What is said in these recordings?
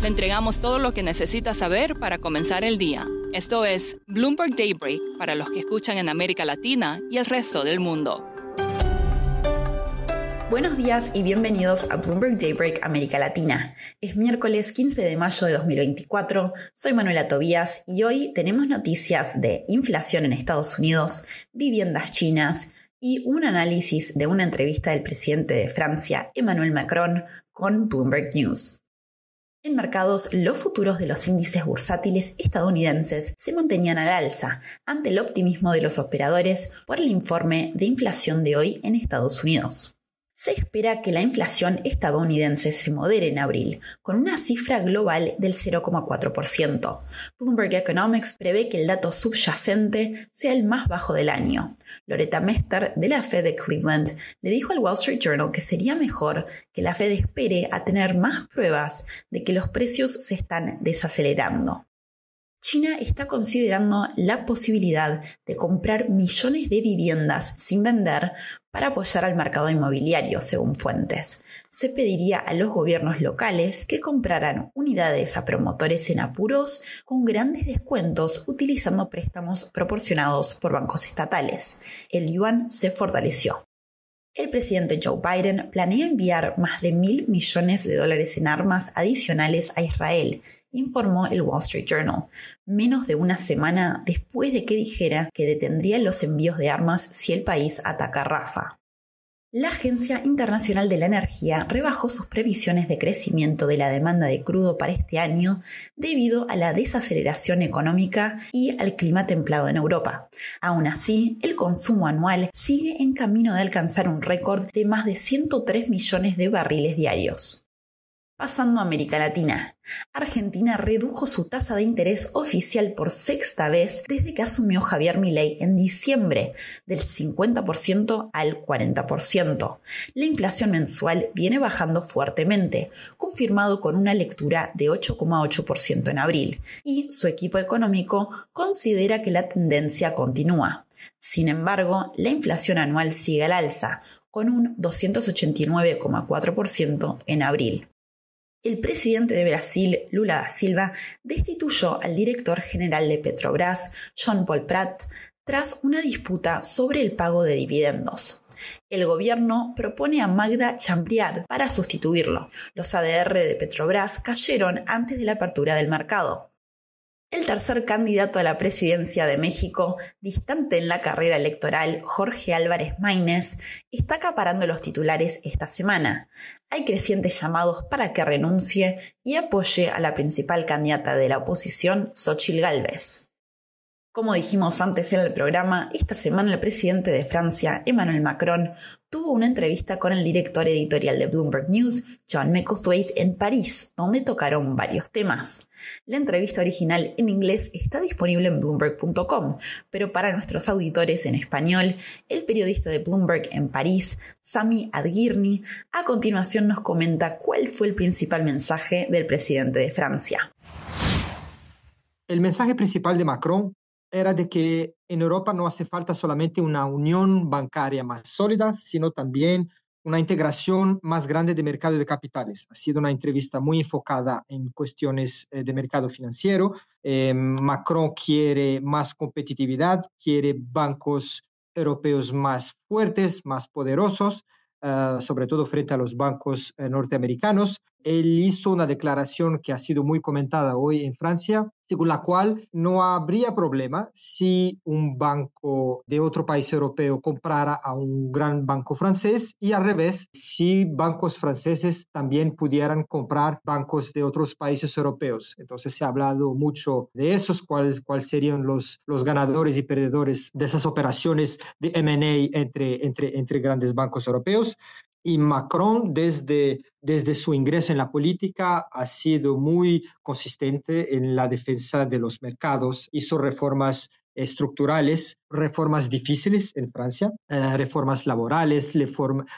Le entregamos todo lo que necesita saber para comenzar el día. Esto es Bloomberg Daybreak para los que escuchan en América Latina y el resto del mundo. Buenos días y bienvenidos a Bloomberg Daybreak América Latina. Es miércoles 15 de mayo de 2024, soy Manuela Tobías y hoy tenemos noticias de inflación en Estados Unidos, viviendas chinas y un análisis de una entrevista del presidente de Francia, Emmanuel Macron, con Bloomberg News. En mercados, los futuros de los índices bursátiles estadounidenses se mantenían al alza ante el optimismo de los operadores por el informe de inflación de hoy en Estados Unidos. Se espera que la inflación estadounidense se modere en abril, con una cifra global del 0,4%. Bloomberg Economics prevé que el dato subyacente sea el más bajo del año. Loretta Mester, de la Fed de Cleveland, le dijo al Wall Street Journal que sería mejor que la Fed espere a tener más pruebas de que los precios se están desacelerando. China está considerando la posibilidad de comprar millones de viviendas sin vender para apoyar al mercado inmobiliario, según fuentes. Se pediría a los gobiernos locales que compraran unidades a promotores en apuros con grandes descuentos utilizando préstamos proporcionados por bancos estatales. El yuan se fortaleció el presidente Joe Biden planea enviar más de mil millones de dólares en armas adicionales a Israel, informó el Wall Street Journal, menos de una semana después de que dijera que detendría los envíos de armas si el país ataca Rafa. La Agencia Internacional de la Energía rebajó sus previsiones de crecimiento de la demanda de crudo para este año debido a la desaceleración económica y al clima templado en Europa. Aun así, el consumo anual sigue en camino de alcanzar un récord de más de 103 millones de barriles diarios. Pasando a América Latina, Argentina redujo su tasa de interés oficial por sexta vez desde que asumió Javier Milei en diciembre, del 50% al 40%. La inflación mensual viene bajando fuertemente, confirmado con una lectura de 8,8% en abril, y su equipo económico considera que la tendencia continúa. Sin embargo, la inflación anual sigue al alza, con un 289,4% en abril. El presidente de Brasil, Lula da Silva, destituyó al director general de Petrobras, John Paul Pratt, tras una disputa sobre el pago de dividendos. El gobierno propone a Magda Chambriar para sustituirlo. Los ADR de Petrobras cayeron antes de la apertura del mercado. El tercer candidato a la presidencia de México, distante en la carrera electoral, Jorge Álvarez Maínez, está acaparando los titulares esta semana. Hay crecientes llamados para que renuncie y apoye a la principal candidata de la oposición, Xochil Gálvez. Como dijimos antes en el programa, esta semana el presidente de Francia, Emmanuel Macron, tuvo una entrevista con el director editorial de Bloomberg News, John McCothwaite, en París, donde tocaron varios temas. La entrevista original en inglés está disponible en bloomberg.com, pero para nuestros auditores en español, el periodista de Bloomberg en París, Sami Adghirni, a continuación nos comenta cuál fue el principal mensaje del presidente de Francia. El mensaje principal de Macron era de que en Europa no hace falta solamente una unión bancaria más sólida, sino también una integración más grande de mercado de capitales. Ha sido una entrevista muy enfocada en cuestiones eh, de mercado financiero. Em, Macron quiere más competitividad, quiere bancos europeos más fuertes, más poderosos, eh, sobre todo frente a los bancos eh, norteamericanos. Él hizo una declaración que ha sido muy comentada hoy en Francia, según la cual no habría problema si un banco de otro país europeo comprara a un gran banco francés y al revés, si bancos franceses también pudieran comprar bancos de otros países europeos. Entonces se ha hablado mucho de esos, cuáles cuál serían los, los ganadores y perdedores de esas operaciones de MA entre, entre, entre grandes bancos europeos y Macron desde, desde su ingreso en la política ha sido muy consistente en la defensa de los mercados, hizo reformas estructurales, reformas difíciles en Francia, eh, reformas laborales,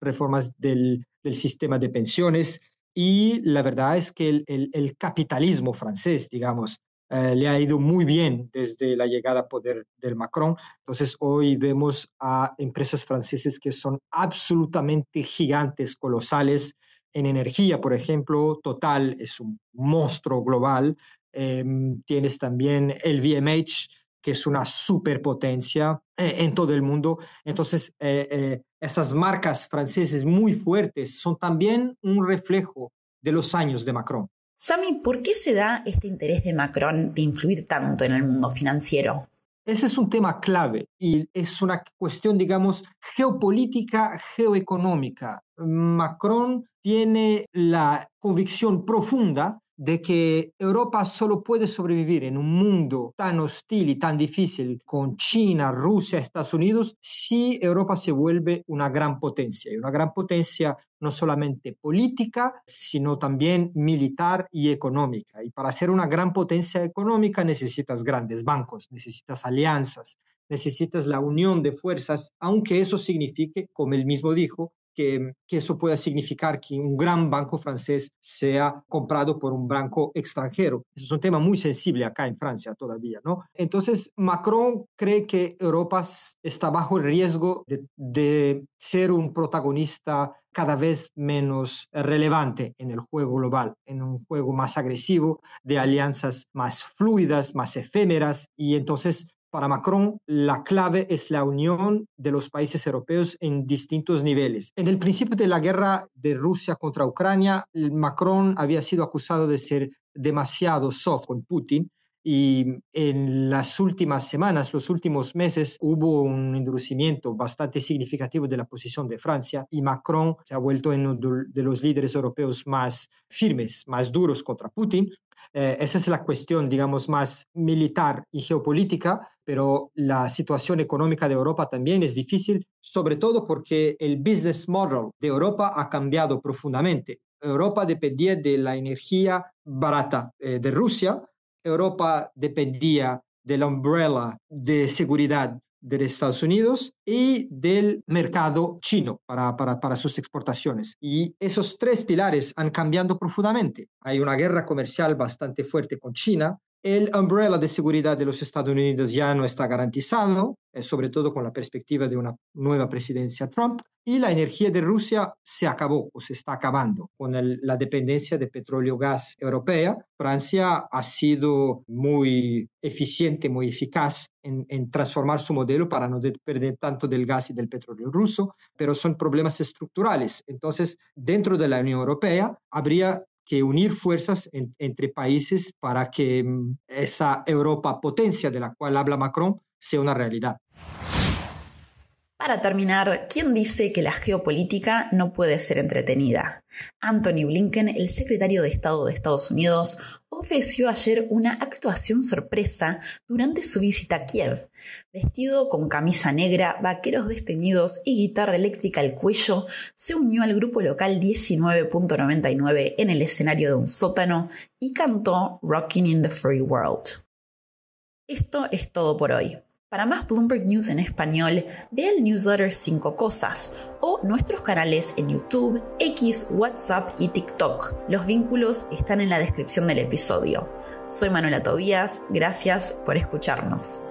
reformas del, del, sistema de pensiones y la verdad es que el capitalismo francés, digamos, eh, le ha ido muy bien desde la llegada a poder del Macron. Entonces hoy vemos a empresas francesas que son absolutamente gigantes, colosales en energía, por ejemplo, Total es un monstruo global. Em, tienes también el VMH, que es una superpotencia eh, en todo el mundo. Entonces, eh, esas marcas francesas muy fuertes son también un reflejo de los años de Macron. Sami, ¿por qué se da este interés de Macron de influir tanto en el mundo financiero? Ese es un tema clave y es una cuestión, digamos, geopolítica, geoeconómica. Macron tiene la convicción profunda de que Europa solo puede sobrevivir en un mundo tan hostil y tan difícil con China, Rusia, Estados Unidos, si Europa se vuelve una gran potencia, y una gran potencia no solamente política, sino también militar y económica. Y para ser una gran potencia económica necesitas grandes bancos, necesitas alianzas, necesitas la unión de fuerzas, aunque eso signifique, como él mismo dijo, que, eso pueda significar que un gran banco francés sea comprado por un banco extranjero. Eso es un tema muy sensible acá en Francia todavía, ¿no? Entonces, Macron cree que Europa está bajo el riesgo de, de ser un protagonista cada vez menos relevante en el juego global, en un juego más agresivo, de alianzas más fluidas, más efémeras, y entonces para Macron, la clave es la unión de los países europeos en distintos niveles. En el principio de la guerra de Rusia contra Ucrania, Macron había sido acusado de ser demasiado soft con Putin y en las últimas semanas, los últimos meses, hubo un endurecimiento bastante significativo de la posición de Francia y Macron se ha vuelto uno de los líderes europeos más firmes, más duros contra Putin. Eh, esa es la cuestión, digamos, más militar y geopolítica, pero la situación económica de Europa también es difícil, sobre todo porque el business model de Europa ha cambiado profundamente. Europa dependía de la energía barata eh, de Rusia, Europa dependía de la umbrella de seguridad de Estados Unidos y del mercado chino para, sus exportaciones. Y esos tres pilares han cambiado profundamente. Hay una guerra comercial bastante fuerte con China, el umbrella de seguridad de los Estados Unidos ya no está garantizado, eh, sobre todo con la perspectiva de una nueva presidencia Trump, y la energía de Rusia se acabó o se está acabando con la dependencia de petróleo-gas europea. Francia ha sido muy eficiente, muy eficaz en, en, transformar su modelo para no perder tanto del gas y del petróleo ruso, pero son problemas estructurales. Entonces, dentro de la Unión Europea habría que unir fuerzas entre países para que mm, esa Europa potencia de la cual habla Macron sea una realidad. Para terminar, ¿quién dice que la geopolítica no puede ser entretenida? Anthony Blinken, el secretario de Estado de Estados Unidos, ofreció ayer una actuación sorpresa durante su visita a Kiev, Vestido con camisa negra, vaqueros desteñidos y guitarra eléctrica al cuello, se unió al grupo local 19.99 en el escenario de un sótano y cantó "Rocking in the Free World. Esto es todo por hoy. Para más Bloomberg News en español, ve el newsletter 5 Cosas o nuestros canales en YouTube, X, WhatsApp y TikTok. Los vínculos están en la descripción del episodio. Soy Manuela Tobías, gracias por escucharnos.